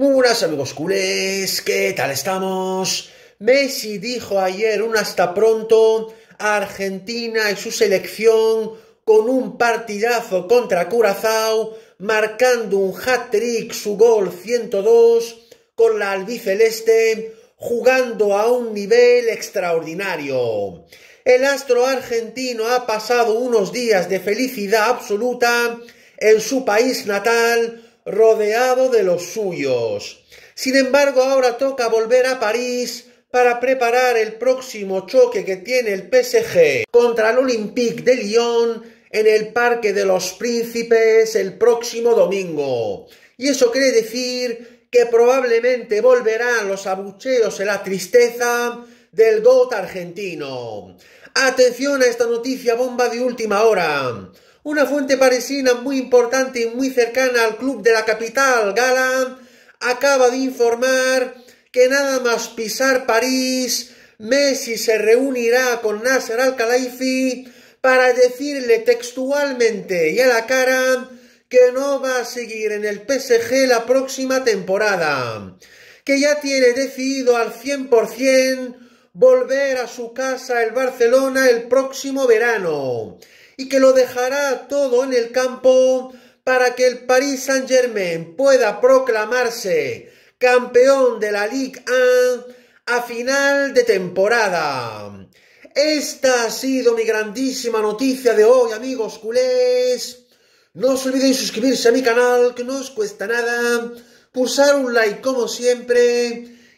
Muy buenas amigos culés, ¿qué tal estamos? Messi dijo ayer un hasta pronto a Argentina y su selección con un partidazo contra Curazao, marcando un hat-trick, su gol 102 con la albiceleste, jugando a un nivel extraordinario. El astro argentino ha pasado unos días de felicidad absoluta en su país natal rodeado de los suyos. Sin embargo, ahora toca volver a París para preparar el próximo choque que tiene el PSG contra el Olympique de Lyon en el Parque de los Príncipes el próximo domingo. Y eso quiere decir que probablemente volverán los abucheos en la tristeza del GOAT argentino. Atención a esta noticia bomba de última hora. Una fuente parisina muy importante y muy cercana al club de la capital, Gala, acaba de informar que nada más pisar París, Messi se reunirá con Nasser Al-Khelaifi para decirle textualmente y a la cara que no va a seguir en el PSG la próxima temporada, que ya tiene decidido al 100% volver a su casa el Barcelona el próximo verano y que lo dejará todo en el campo para que el Paris Saint-Germain pueda proclamarse campeón de la Ligue 1 a final de temporada. Esta ha sido mi grandísima noticia de hoy, amigos culés. No os olvidéis suscribirse a mi canal, que no os cuesta nada. Pulsar un like como siempre